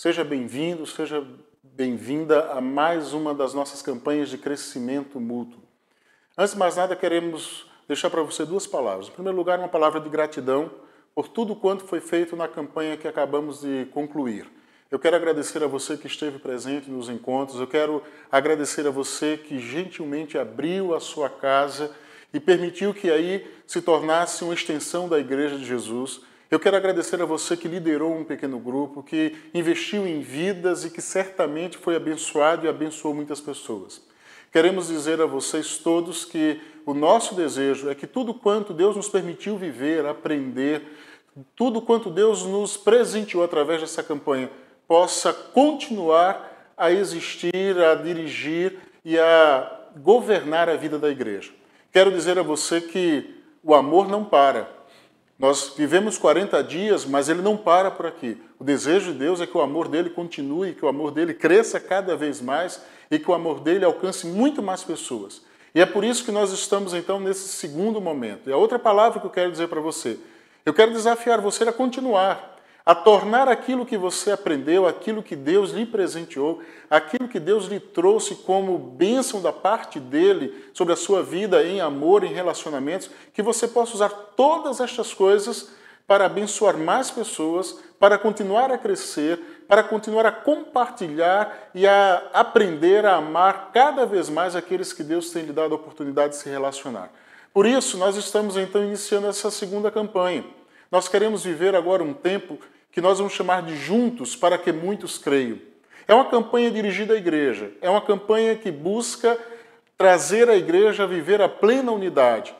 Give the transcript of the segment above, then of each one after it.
Seja bem-vindo, seja bem-vinda a mais uma das nossas campanhas de crescimento mútuo. Antes de mais nada, queremos deixar para você duas palavras. Em primeiro lugar, uma palavra de gratidão por tudo quanto foi feito na campanha que acabamos de concluir. Eu quero agradecer a você que esteve presente nos encontros, eu quero agradecer a você que gentilmente abriu a sua casa e permitiu que aí se tornasse uma extensão da Igreja de Jesus eu quero agradecer a você que liderou um pequeno grupo, que investiu em vidas e que certamente foi abençoado e abençoou muitas pessoas. Queremos dizer a vocês todos que o nosso desejo é que tudo quanto Deus nos permitiu viver, aprender, tudo quanto Deus nos presenteou através dessa campanha, possa continuar a existir, a dirigir e a governar a vida da igreja. Quero dizer a você que o amor não para. Nós vivemos 40 dias, mas ele não para por aqui. O desejo de Deus é que o amor dele continue, que o amor dele cresça cada vez mais e que o amor dele alcance muito mais pessoas. E é por isso que nós estamos então nesse segundo momento. E a outra palavra que eu quero dizer para você, eu quero desafiar você a continuar, a tornar aquilo que você aprendeu, aquilo que Deus lhe presenteou, aquilo que Deus lhe trouxe como bênção da parte dele sobre a sua vida em amor, em relacionamentos, que você possa usar todas estas coisas para abençoar mais pessoas, para continuar a crescer, para continuar a compartilhar e a aprender a amar cada vez mais aqueles que Deus tem lhe dado a oportunidade de se relacionar. Por isso, nós estamos então iniciando essa segunda campanha. Nós queremos viver agora um tempo que nós vamos chamar de Juntos para que Muitos Creiam. É uma campanha dirigida à igreja, é uma campanha que busca trazer a igreja a viver a plena unidade,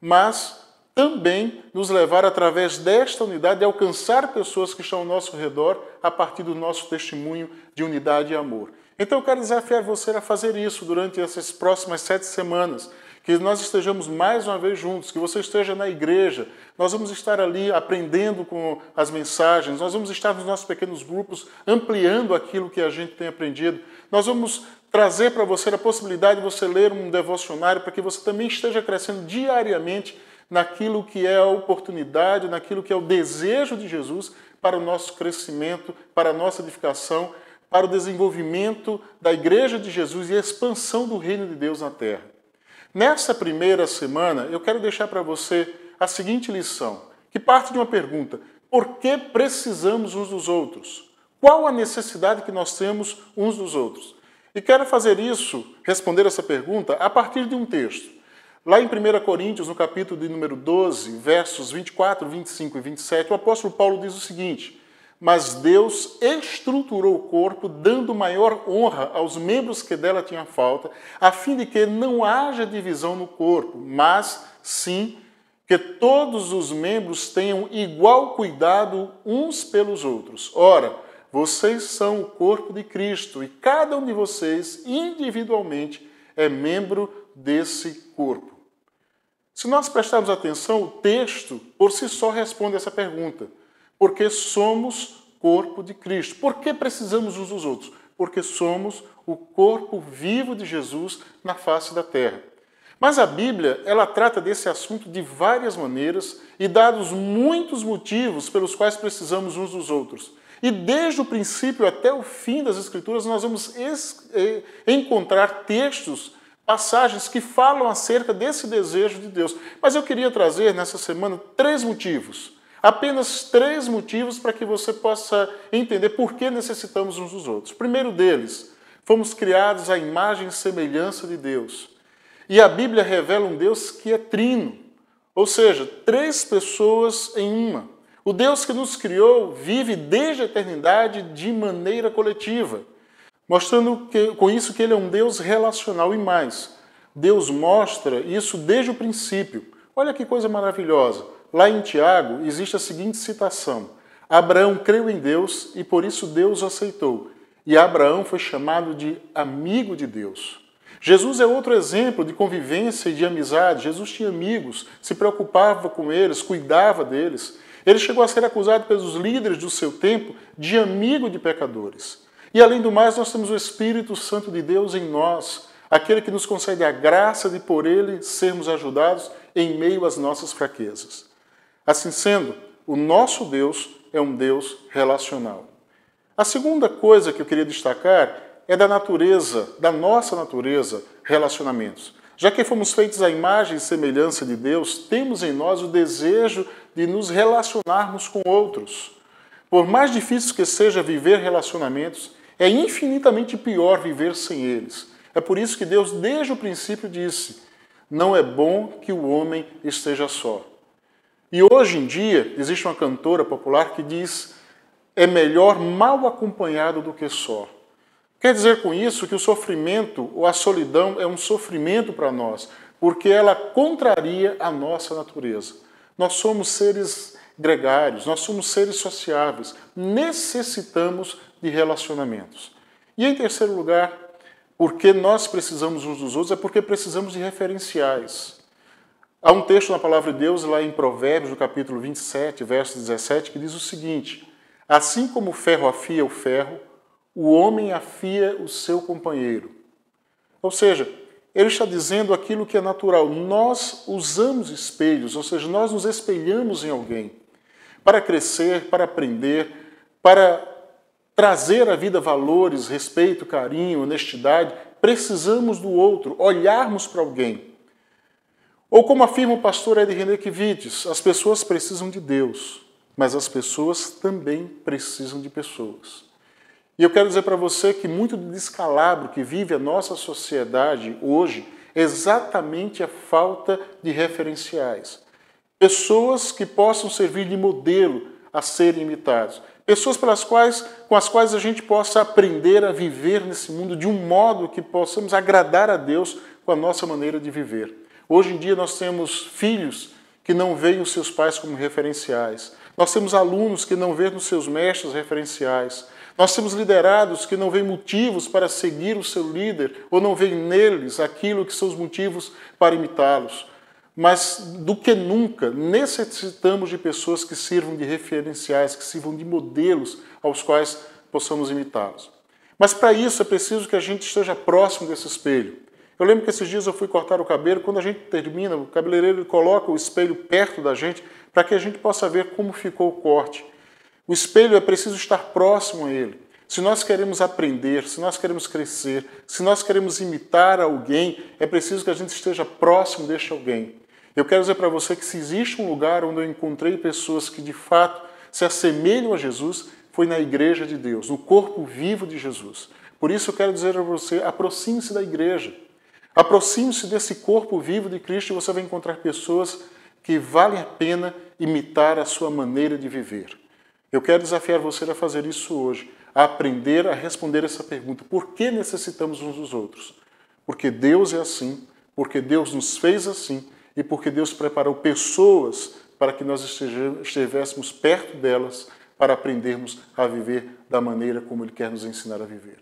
mas também nos levar através desta unidade a alcançar pessoas que estão ao nosso redor a partir do nosso testemunho de unidade e amor. Então eu quero desafiar você a fazer isso durante essas próximas sete semanas que nós estejamos mais uma vez juntos, que você esteja na igreja, nós vamos estar ali aprendendo com as mensagens, nós vamos estar nos nossos pequenos grupos ampliando aquilo que a gente tem aprendido, nós vamos trazer para você a possibilidade de você ler um devocionário para que você também esteja crescendo diariamente naquilo que é a oportunidade, naquilo que é o desejo de Jesus para o nosso crescimento, para a nossa edificação, para o desenvolvimento da Igreja de Jesus e a expansão do reino de Deus na terra. Nessa primeira semana, eu quero deixar para você a seguinte lição, que parte de uma pergunta: por que precisamos uns dos outros? Qual a necessidade que nós temos uns dos outros? E quero fazer isso, responder essa pergunta, a partir de um texto. Lá em 1 Coríntios, no capítulo de número 12, versos 24, 25 e 27, o apóstolo Paulo diz o seguinte: mas Deus estruturou o corpo, dando maior honra aos membros que dela tinham falta, a fim de que não haja divisão no corpo, mas sim que todos os membros tenham igual cuidado uns pelos outros. Ora, vocês são o corpo de Cristo e cada um de vocês individualmente é membro desse corpo. Se nós prestarmos atenção, o texto por si só responde essa pergunta. Porque somos corpo de Cristo. Por que precisamos uns dos outros? Porque somos o corpo vivo de Jesus na face da terra. Mas a Bíblia, ela trata desse assunto de várias maneiras e dados muitos motivos pelos quais precisamos uns dos outros. E desde o princípio até o fim das Escrituras, nós vamos encontrar textos, passagens que falam acerca desse desejo de Deus. Mas eu queria trazer nessa semana três motivos Apenas três motivos para que você possa entender por que necessitamos uns dos outros. primeiro deles, fomos criados à imagem e semelhança de Deus. E a Bíblia revela um Deus que é trino, ou seja, três pessoas em uma. O Deus que nos criou vive desde a eternidade de maneira coletiva, mostrando que, com isso que ele é um Deus relacional e mais. Deus mostra isso desde o princípio. Olha que coisa maravilhosa. Lá em Tiago existe a seguinte citação: Abraão creu em Deus e por isso Deus o aceitou. E Abraão foi chamado de amigo de Deus. Jesus é outro exemplo de convivência e de amizade. Jesus tinha amigos, se preocupava com eles, cuidava deles. Ele chegou a ser acusado pelos líderes do seu tempo de amigo de pecadores. E além do mais, nós temos o Espírito Santo de Deus em nós, aquele que nos concede a graça de por ele sermos ajudados em meio às nossas fraquezas. Assim sendo, o nosso Deus é um Deus relacional. A segunda coisa que eu queria destacar é da natureza, da nossa natureza, relacionamentos. Já que fomos feitos à imagem e semelhança de Deus, temos em nós o desejo de nos relacionarmos com outros. Por mais difícil que seja viver relacionamentos, é infinitamente pior viver sem eles. É por isso que Deus, desde o princípio, disse: Não é bom que o homem esteja só. E hoje em dia existe uma cantora popular que diz é melhor mal acompanhado do que só. Quer dizer com isso que o sofrimento ou a solidão é um sofrimento para nós, porque ela contraria a nossa natureza. Nós somos seres gregários, nós somos seres sociáveis, necessitamos de relacionamentos. E em terceiro lugar, porque nós precisamos uns dos outros é porque precisamos de referenciais. Há um texto na palavra de Deus, lá em Provérbios, no capítulo 27, verso 17, que diz o seguinte: Assim como o ferro afia o ferro, o homem afia o seu companheiro. Ou seja, ele está dizendo aquilo que é natural. Nós usamos espelhos, ou seja, nós nos espelhamos em alguém para crescer, para aprender, para trazer à vida valores, respeito, carinho, honestidade. Precisamos do outro, olharmos para alguém. Ou como afirma o pastor Ed René Vides, as pessoas precisam de Deus, mas as pessoas também precisam de pessoas. E eu quero dizer para você que muito do descalabro que vive a nossa sociedade hoje é exatamente a falta de referenciais. Pessoas que possam servir de modelo a serem imitados. Pessoas pelas quais, com as quais a gente possa aprender a viver nesse mundo de um modo que possamos agradar a Deus com a nossa maneira de viver. Hoje em dia nós temos filhos que não veem os seus pais como referenciais. Nós temos alunos que não veem nos seus mestres referenciais. Nós temos liderados que não veem motivos para seguir o seu líder ou não veem neles aquilo que são os motivos para imitá-los. Mas do que nunca necessitamos de pessoas que sirvam de referenciais, que sirvam de modelos aos quais possamos imitá-los. Mas para isso é preciso que a gente esteja próximo desse espelho. Eu lembro que esses dias eu fui cortar o cabelo, quando a gente termina, o cabeleireiro coloca o espelho perto da gente para que a gente possa ver como ficou o corte. O espelho é preciso estar próximo a ele. Se nós queremos aprender, se nós queremos crescer, se nós queremos imitar alguém, é preciso que a gente esteja próximo deste alguém. Eu quero dizer para você que se existe um lugar onde eu encontrei pessoas que de fato se assemelham a Jesus, foi na igreja de Deus, no corpo vivo de Jesus. Por isso eu quero dizer a você, aproxime-se da igreja. Aproxime-se desse corpo vivo de Cristo e você vai encontrar pessoas que valem a pena imitar a sua maneira de viver. Eu quero desafiar você a fazer isso hoje, a aprender a responder essa pergunta: por que necessitamos uns dos outros? Porque Deus é assim, porque Deus nos fez assim e porque Deus preparou pessoas para que nós estivéssemos perto delas para aprendermos a viver da maneira como Ele quer nos ensinar a viver.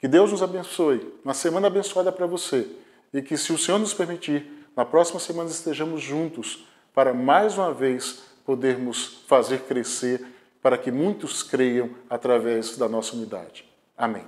Que Deus nos abençoe. Uma semana abençoada para você. E que, se o Senhor nos permitir, na próxima semana estejamos juntos para mais uma vez podermos fazer crescer para que muitos creiam através da nossa unidade. Amém.